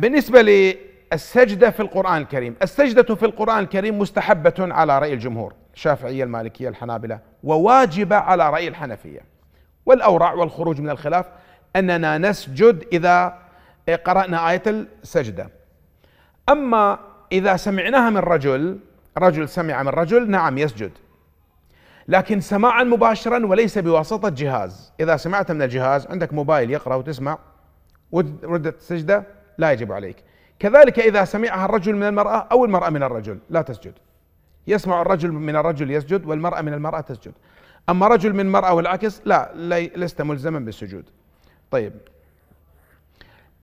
بالنسبة للسجدة في القرآن الكريم السجدة في القرآن الكريم مستحبة على رأي الجمهور الشافعية المالكية الحنابلة وواجبة على رأي الحنفية والأورع والخروج من الخلاف أننا نسجد إذا قرأنا آية السجدة أما إذا سمعناها من رجل رجل سمع من رجل نعم يسجد لكن سماعا مباشرا وليس بواسطة جهاز إذا سمعت من الجهاز عندك موبايل يقرأ وتسمع وردت السجدة لا يجب عليك كذلك إذا سمعها الرجل من المرأة أو المرأة من الرجل لا تسجد يسمع الرجل من الرجل يسجد والمرأة من المرأة تسجد أما رجل من مرأة والعكس لا لست ملزما بالسجود طيب